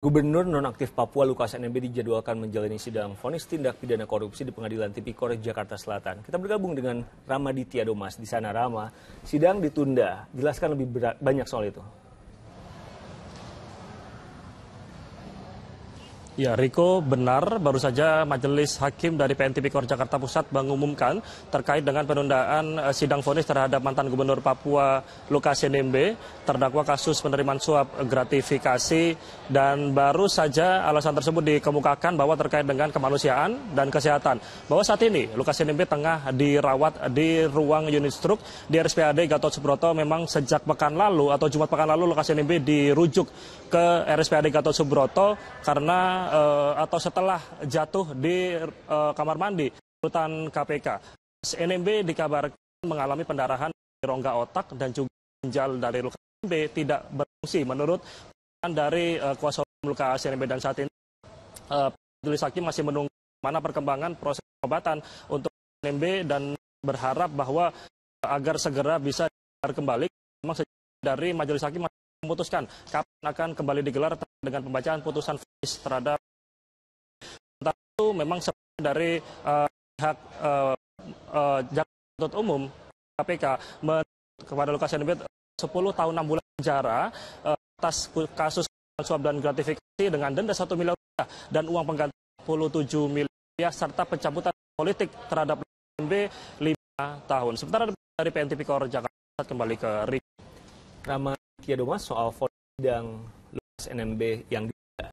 Gubernur nonaktif Papua Lukas NMB dijadwalkan menjalani sidang vonis tindak pidana korupsi di Pengadilan Tipikor Jakarta Selatan. Kita bergabung dengan Rama Ditya Domas di sana Rama. Sidang ditunda. Jelaskan lebih banyak soal itu. Ya, Riko benar baru saja Majelis Hakim dari PN Tipikor Jakarta Pusat mengumumkan terkait dengan penundaan eh, sidang fonis terhadap mantan Gubernur Papua Lukas NMB terdakwa kasus penerimaan suap gratifikasi dan baru saja alasan tersebut dikemukakan bahwa terkait dengan kemanusiaan dan kesehatan. Bahwa saat ini Lukas NMB tengah dirawat di ruang unit struk di RSPAD Gatot Subroto memang sejak pekan lalu atau Jumat pekan lalu Lukas NMB dirujuk ke RSPAD Gatot Subroto karena uh, atau setelah jatuh di uh, kamar mandi rutan KPK. NMB dikabarkan mengalami pendarahan di rongga otak dan juga ginjal dari luka NMB tidak berfungsi menurut dari uh, kuasa hukum luka NMB dan saat ini uh, Majelis Hakim masih menunggu mana perkembangan proses pengobatan untuk NMB dan berharap bahwa uh, agar segera bisa kembali memang dari Majelis Hakim memutuskan kapan akan kembali digelar dengan pembacaan putusan fonis terhadap itu memang dari uh, pihak uh, uh, jaksa umum KPK kepada Lukas Nmb 10 tahun 6 bulan penjara uh, atas kasus suap dan gratifikasi dengan denda 1 miliar rupiah dan uang pengganti 47 miliar rupiah serta pencabutan politik terhadap MB 5 tahun. Sementara dari PNTP Kor Jakarta kembali ke Rik. Rama Kiadomas soal dan NMB yang di